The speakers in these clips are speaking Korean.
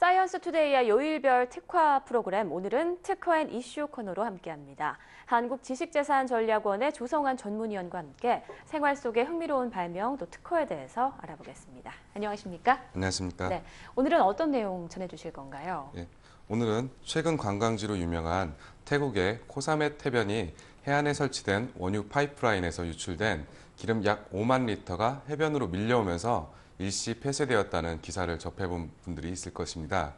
사이언스 투데이의 요일별 특화 프로그램 오늘은 특허앤 이슈 코너로 함께합니다. 한국지식재산전략원의 조성환 전문위원과 함께 생활 속의 흥미로운 발명 또 특허에 대해서 알아보겠습니다. 안녕하십니까? 안녕하십니까? 네, 오늘은 어떤 내용 전해주실 건가요? 예, 오늘은 최근 관광지로 유명한 태국의 코사메 해변이 해안에 설치된 원유 파이프라인에서 유출된 기름 약 5만 리터가 해변으로 밀려오면서 일시 폐쇄되었다는 기사를 접해본 분들이 있을 것입니다.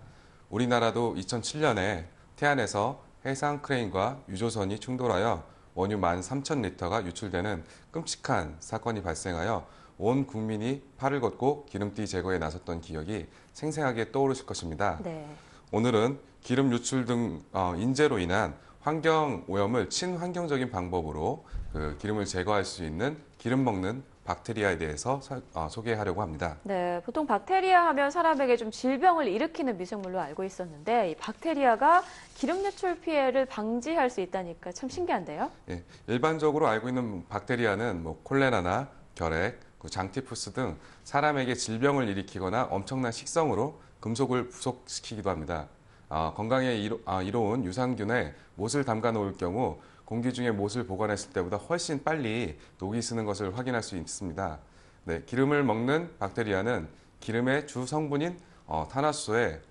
우리나라도 2007년에 태안에서 해상 크레인과 유조선이 충돌하여 원유 13,000리터가 유출되는 끔찍한 사건이 발생하여 온 국민이 팔을 걷고 기름띠 제거에 나섰던 기억이 생생하게 떠오르실 것입니다. 네. 오늘은 기름 유출 등 어, 인재로 인한 환경 오염을 친환경적인 방법으로 그 기름을 제거할 수 있는 기름 먹는 박테리아에 대해서 서, 어, 소개하려고 합니다. 네, 보통 박테리아 하면 사람에게 좀 질병을 일으키는 미생물로 알고 있었는데 이 박테리아가 기름 유출 피해를 방지할 수 있다니까 참 신기한데요. 예, 일반적으로 알고 있는 박테리아는 뭐 콜레라나 결핵, 그 장티푸스 등 사람에게 질병을 일으키거나 엄청난 식성으로 금속을 부속시키기도 합니다. 어, 건강에 이로, 아, 이로운 유산균에 못을 담가 놓을 경우 공기 중에 못을 보관했을 때보다 훨씬 빨리 녹이 쓰는 것을 확인할 수 있습니다. 네, 기름을 먹는 박테리아는 기름의 주 성분인 어, 탄화수소에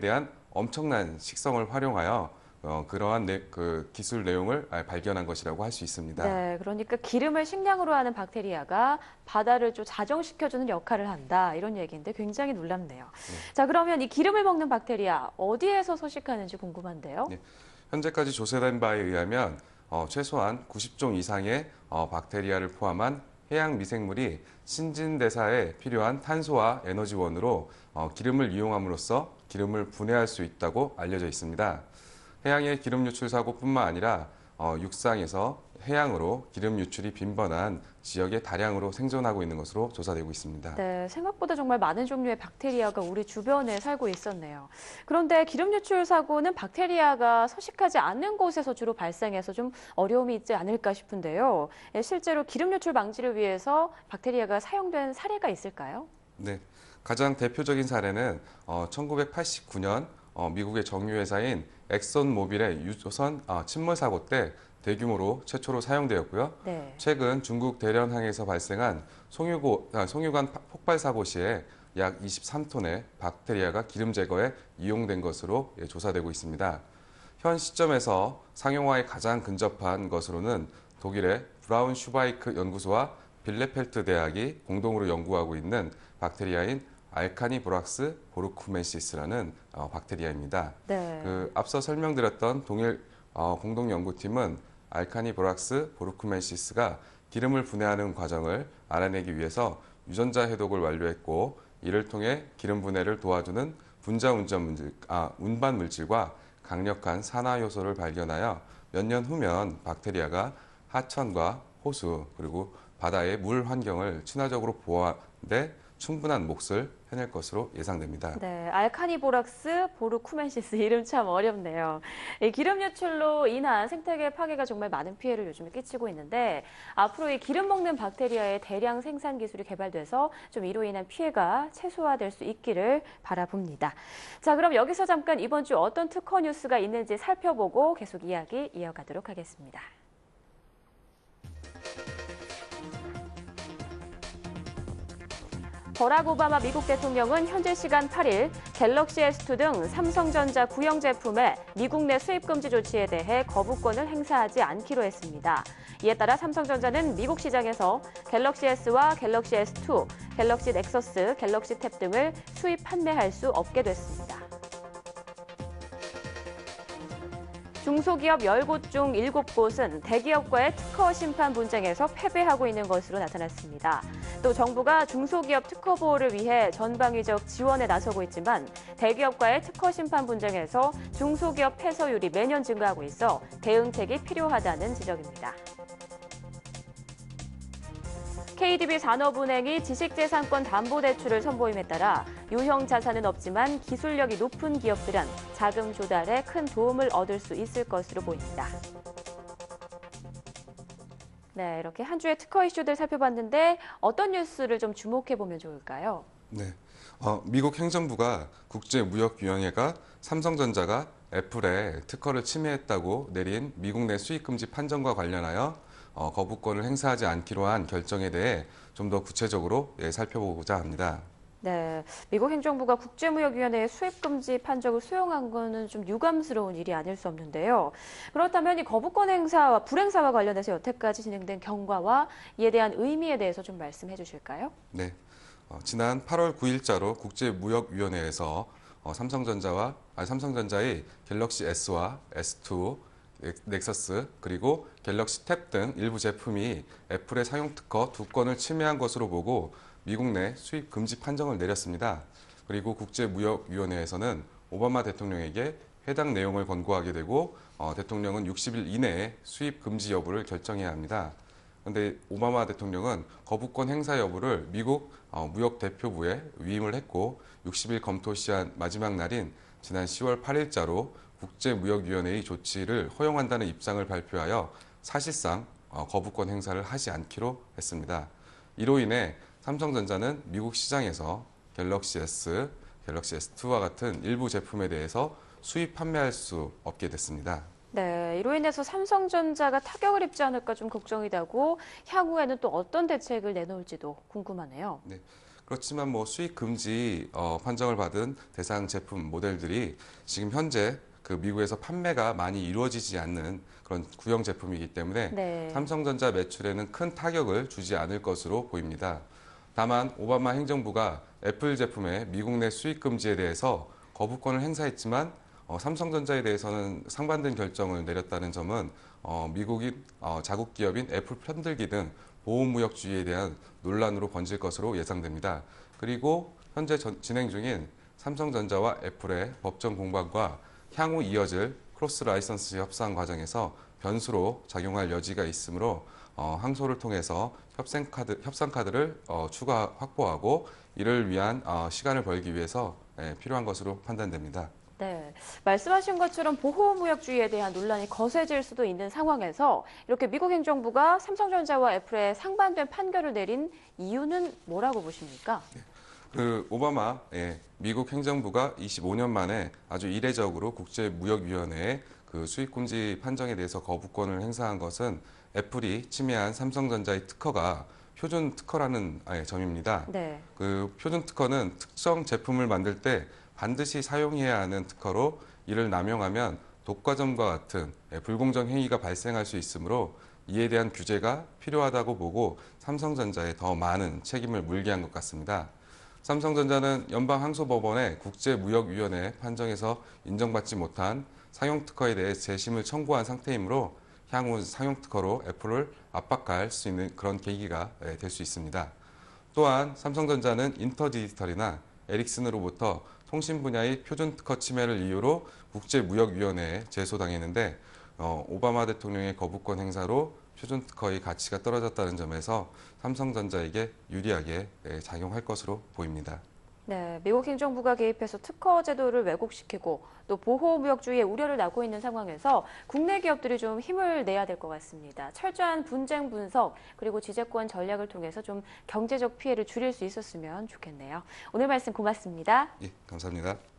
대한 엄청난 식성을 활용하여 어, 그러한 내, 그 기술 내용을 아, 발견한 것이라고 할 수 있습니다. 네, 그러니까 기름을 식량으로 하는 박테리아가 바다를 좀 자정시켜주는 역할을 한다 이런 얘기인데 굉장히 놀랍네요. 네. 자, 그러면 이 기름을 먹는 박테리아 어디에서 서식하는지 궁금한데요. 네, 현재까지 조사된 바에 의하면 어, 최소한 90종 이상의 어, 박테리아를 포함한 해양 미생물이 신진대사에 필요한 탄소와 에너지원으로 어, 기름을 이용함으로써 기름을 분해할 수 있다고 알려져 있습니다. 해양의 기름 유출 사고뿐만 아니라 어, 육상에서 해양으로 기름 유출이 빈번한 지역의 다량으로 생존하고 있는 것으로 조사되고 있습니다. 네, 생각보다 정말 많은 종류의 박테리아가 우리 주변에 살고 있었네요. 그런데 기름 유출 사고는 박테리아가 서식하지 않는 곳에서 주로 발생해서 좀 어려움이 있지 않을까 싶은데요. 예, 실제로 기름 유출 방지를 위해서 박테리아가 사용된 사례가 있을까요? 네. 가장 대표적인 사례는 1989년 어, 어, 미국의 정유회사인 엑선모빌의 유조선 아, 침몰 사고 때 대규모로 최초로 사용되었고요. 네. 최근 중국 대련항에서 발생한 송유고, 아, 송유관 폭발 사고 시에 약 23톤의 박테리아가 기름 제거에 이용된 것으로 예, 조사되고 있습니다. 현 시점에서 상용화에 가장 근접한 것으로는 독일의 브라운 슈바이크 연구소와 빌레펠트 대학이 공동으로 연구하고 있는 박테리아인 알카니브락스 보르쿠멘시스라는 어, 박테리아입니다. 네. 그 앞서 설명드렸던 동일 어, 공동 연구팀은 알카니보락스 보르쿠멘시스가 기름을 분해하는 과정을 알아내기 위해서 유전자 해독을 완료했고 이를 통해 기름 분해를 도와주는 분자 운전 물질, 아, 운반 물질과 강력한 산화 효소를 발견하여 몇 년 후면 박테리아가 하천과 호수 그리고 바다의 물 환경을 친화적으로 보호하는데 충분한 몫을 해낼 것으로 예상됩니다. 네, 알카니보락스, 보르쿠멘시스 이름 참 어렵네요. 이 기름 유출로 인한 생태계 파괴가 정말 많은 피해를 요즘에 끼치고 있는데 앞으로 이 기름 먹는 박테리아의 대량 생산 기술이 개발돼서 좀 이로 인한 피해가 최소화될 수 있기를 바라봅니다. 자, 그럼 여기서 잠깐 이번 주 어떤 특허 뉴스가 있는지 살펴보고 계속 이야기 이어가도록 하겠습니다. 버락 오바마 미국 대통령은 현재 시간 8일 갤럭시 S2 등 삼성전자 구형 제품의 미국 내 수입 금지 조치에 대해 거부권을 행사하지 않기로 했습니다. 이에 따라 삼성전자는 미국 시장에서 갤럭시 S와 갤럭시 S2, 갤럭시 넥서스, 갤럭시 탭 등을 수입 판매할 수 없게 됐습니다. 중소기업 10곳 중 7곳은 대기업과의 특허 심판 분쟁에서 패배하고 있는 것으로 나타났습니다. 또 정부가 중소기업 특허 보호를 위해 전방위적 지원에 나서고 있지만 대기업과의 특허 심판 분쟁에서 중소기업 패소율이 매년 증가하고 있어 대응책이 필요하다는 지적입니다. KDB 산업은행이 지식재산권 담보대출을 선보임에 따라 유형 자산은 없지만 기술력이 높은 기업들은 자금 조달에 큰 도움을 얻을 수 있을 것으로 보입니다. 네, 이렇게 한 주의 특허 이슈들 살펴봤는데 어떤 뉴스를 좀 주목해 보면 좋을까요? 네, 어, 미국 행정부가 국제무역위원회가 삼성전자가 애플의 특허를 침해했다고 내린 미국 내 수익금지 판정과 관련하여 어, 거부권을 행사하지 않기로 한 결정에 대해 좀 더 구체적으로 예, 살펴보고자 합니다. 네, 미국 행정부가 국제무역위원회의 수입금지 판정을 수용한 것은 좀 유감스러운 일이 아닐 수 없는데요. 그렇다면 이 거부권 행사와 불행사와 관련해서 여태까지 진행된 경과와 이에 대한 의미에 대해서 좀 말씀해 주실까요? 네, 어, 지난 8월 9일자로 국제무역위원회에서 어, 삼성전자와 아니, 삼성전자의 갤럭시 S와 S2, 넥서스 그리고 갤럭시 탭 등 일부 제품이 애플의 사용 특허 두 건을 침해한 것으로 보고 미국 내 수입 금지 판정을 내렸습니다. 그리고 국제무역위원회에서는 오바마 대통령에게 해당 내용을 권고하게 되고 어, 대통령은 60일 이내에 수입 금지 여부를 결정해야 합니다. 그런데 오바마 대통령은 거부권 행사 여부를 미국 어, 무역대표부에 위임을 했고 60일 검토 시한 마지막 날인 지난 10월 8일자로 국제무역위원회의 조치를 허용한다는 입장을 발표하여 사실상 어, 거부권 행사를 하지 않기로 했습니다. 이로 인해 삼성전자는 미국 시장에서 갤럭시 S, 갤럭시 S2와 같은 일부 제품에 대해서 수입 판매할 수 없게 됐습니다. 네, 이로 인해서 삼성전자가 타격을 입지 않을까 좀 걱정이 되고 향후에는 또 어떤 대책을 내놓을지도 궁금하네요. 네. 그렇지만 뭐 수익 금지 어, 판정을 받은 대상 제품 모델들이 지금 현재 그 미국에서 판매가 많이 이루어지지 않는 그런 구형 제품이기 때문에 네. 삼성전자 매출에는 큰 타격을 주지 않을 것으로 보입니다. 다만 오바마 행정부가 애플 제품의 미국 내 수입 금지에 대해서 거부권을 행사했지만 어, 삼성전자에 대해서는 상반된 결정을 내렸다는 점은 어, 미국인 어, 자국 기업인 애플 편들기 등 보호무역주의에 대한 논란으로 번질 것으로 예상됩니다. 그리고 현재 전, 진행 중인 삼성전자와 애플의 법정 공방과 향후 이어질 크로스 라이선스 협상 과정에서 변수로 작용할 여지가 있으므로 어, 항소를 통해서 협상카드, 협상카드를 어, 추가 확보하고 이를 위한 어, 시간을 벌기 위해서 예, 필요한 것으로 판단됩니다. 네, 말씀하신 것처럼 보호무역주의에 대한 논란이 거세질 수도 있는 상황에서 이렇게 미국 행정부가 삼성전자와 애플에 상반된 판결을 내린 이유는 뭐라고 보십니까? 네. 그 오바마 예, 미국 행정부가 25년 만에 아주 이례적으로 국제무역위원회에 그 수입금지 판정에 대해서 거부권을 행사한 것은 애플이 침해한 삼성전자의 특허가 표준 특허라는 점입니다. 네. 그 표준 특허는 특정 제품을 만들 때 반드시 사용해야 하는 특허로 이를 남용하면 독과점과 같은 예, 불공정 행위가 발생할 수 있으므로 이에 대한 규제가 필요하다고 보고 삼성전자에 더 많은 책임을 물게 한 것 같습니다. 삼성전자는 연방항소법원의 국제무역위원회 판정에서 인정받지 못한 상용특허에 대해 재심을 청구한 상태이므로 향후 상용특허로 애플을 압박할 수 있는 그런 계기가 예, 될수 있습니다. 또한 삼성전자는 인터디지털이나 에릭슨으로부터 통신 분야의 표준 특허 침해를 이유로 국제무역위원회에 제소당했는데 어, 오바마 대통령의 거부권 행사로 표준 특허의 가치가 떨어졌다는 점에서 삼성전자에게 유리하게 작용할 것으로 보입니다. 네, 미국 행정부가 개입해서 특허 제도를 왜곡시키고 또보호무역주의에 우려를 나고 있는 상황에서 국내 기업들이 좀 힘을 내야 될 것 같습니다. 철저한 분쟁 분석 그리고 지재권 전략을 통해서 좀 경제적 피해를 줄일 수 있었으면 좋겠네요. 오늘 말씀 고맙습니다. 예, 감사합니다.